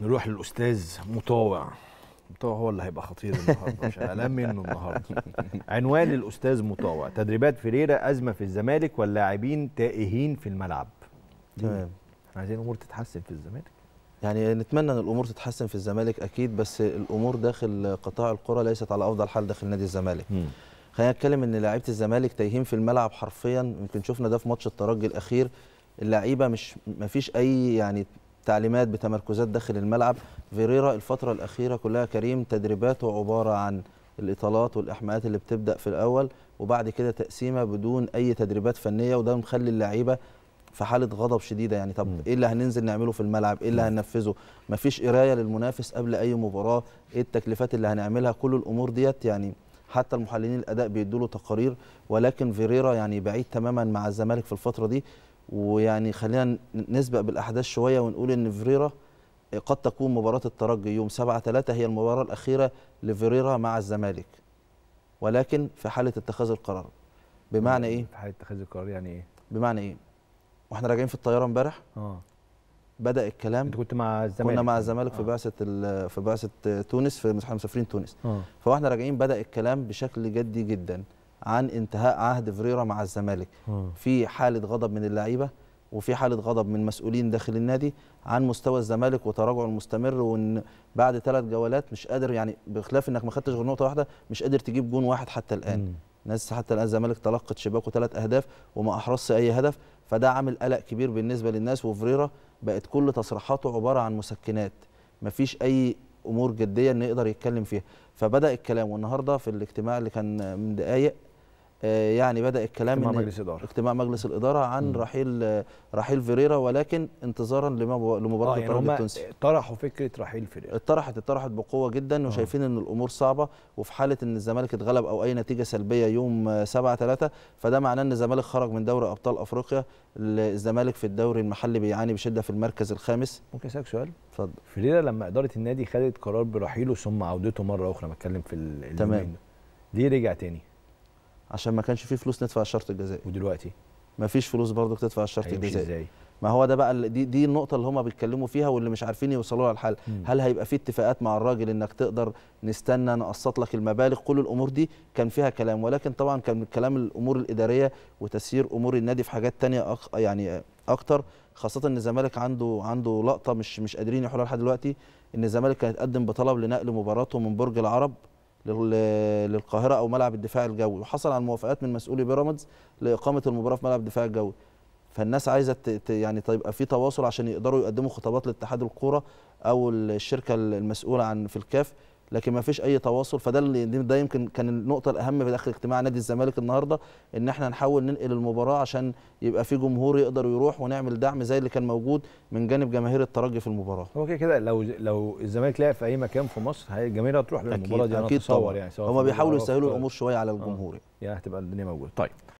نروح للاستاذ مطاوع مطاوع هو اللي هيبقى خطير النهارده مش منه النهارده عنوان الاستاذ مطاوع تدريبات فيريرا ازمه في الزمالك واللاعبين تائهين في الملعب تمام احنا عايزين الامور تتحسن في الزمالك يعني نتمنى ان الامور تتحسن في الزمالك اكيد بس الامور داخل قطاع الكره ليست على افضل حال داخل نادي الزمالك م. خلينا نتكلم ان لعيبه الزمالك تايهين في الملعب حرفيا يمكن شفنا ده في ماتش الترجي الاخير اللعيبه مش ما فيش اي يعني تعليمات بتمركزات داخل الملعب فيريرا الفترة الأخيرة كلها كريم تدريباته عبارة عن الإطالات والإحماءات اللي بتبدأ في الأول وبعد كده تقسيمة بدون أي تدريبات فنية وده مخلي اللعيبة في حاله غضب شديده يعني طب م. ايه اللي هننزل نعمله في الملعب ايه اللي هننفذه مفيش قرايه للمنافس قبل اي مباراه ايه التكلفات اللي هنعملها كل الامور ديت يعني حتى المحللين الاداء بيدوا له تقارير ولكن فيريرا يعني بعيد تماما مع الزمالك في الفتره دي ويعني خلينا نسبق بالاحداث شويه ونقول ان فيريرا آه، قد تكون مباراه الترجي يوم 7 3 هي المباراه الاخيره لفيريرا مع الزمالك ولكن في حاله اتخاذ القرار بمعنى ايه في حاله اتخاذ القرار يعني ايه بمعنى ايه واحنا راجعين في الطياره امبارح اه بدا الكلام انت كنت مع الزمالك كنا مع الزمالك آه. في بعثه في بعثه تونس في مسافرين تونس آه. فواحنا راجعين بدا الكلام بشكل جدي جدا عن انتهاء عهد فريرا مع الزمالك في حاله غضب من اللعيبه وفي حاله غضب من مسؤولين داخل النادي عن مستوى الزمالك وتراجعه المستمر وان بعد ثلاث جولات مش قادر يعني بخلاف انك ما خدتش غير نقطه واحده مش قادر تجيب جون واحد حتى الان مم. ناس حتى الان الزمالك تلقت شباكه ثلاث اهداف وما احرزش اي هدف فده عامل قلق كبير بالنسبه للناس وفريرا بقت كل تصريحاته عباره عن مسكنات مفيش اي امور جديه انه يقدر يتكلم فيها فبدا الكلام والنهارده في الاجتماع اللي كان من دقائق آه، يعني بدا الكلام اجتماع مجلس الاداره اجتماع مجلس الاداره عن م. رحيل رحيل فيريرا ولكن انتظارا لمباراه آه يعني الترجي التونسي طرحوا فكره رحيل فيريرا اتطرحت اتطرحت بقوه جدا آه. وشايفين ان الامور صعبه وفي حاله ان الزمالك اتغلب او اي نتيجه سلبيه يوم 7 3 فده معناه ان الزمالك خرج من دوري ابطال افريقيا الزمالك في الدوري المحلي بيعاني بشده في المركز الخامس ممكن اسالك سؤال اتفضل فيريرا لما اداره النادي خدت قرار برحيله ثم عودته مره اخرى بتكلم في تمام ليه رجع تاني عشان ما كانش فيه فلوس ندفع الشرط الجزائي ودلوقتي ما فيش فلوس برضه تدفع الشرط الجزائي ازاي ما هو ده بقى دي دي النقطه اللي هم بيتكلموا فيها واللي مش عارفين يوصلوا لها الحل مم. هل هيبقى في اتفاقات مع الراجل انك تقدر نستنى نقسط لك المبالغ كل الامور دي كان فيها كلام ولكن طبعا كان كلام الامور الاداريه وتسيير امور النادي في حاجات تانية أق... يعني اكتر خاصه ان الزمالك عنده عنده لقطه مش مش قادرين يحلها لحد دلوقتي ان الزمالك كان يتقدم بطلب لنقل مباراته من برج العرب للقاهره او ملعب الدفاع الجوي وحصل على موافقات من مسؤولي بيراميدز لاقامه المباراه في ملعب الدفاع الجوي فالناس عايزه يعني طيب يبقى في تواصل عشان يقدروا يقدموا خطابات لاتحاد الكوره او الشركه المسؤوله عن في الكاف لكن ما فيش اي تواصل فده اللي ده يمكن كان النقطه الاهم في داخل اجتماع نادي الزمالك النهارده ان احنا نحاول ننقل المباراه عشان يبقى في جمهور يقدر يروح ونعمل دعم زي اللي كان موجود من جانب جماهير الترجي في المباراه هو كده كده لو لو الزمالك لعب في اي مكان في مصر الجماهير هتروح للمباراه دي أكيد اتصور يعني هم بيحاولوا يسهلوا الامور شويه على الجمهور آه. يعني هتبقى الدنيا موجوده طيب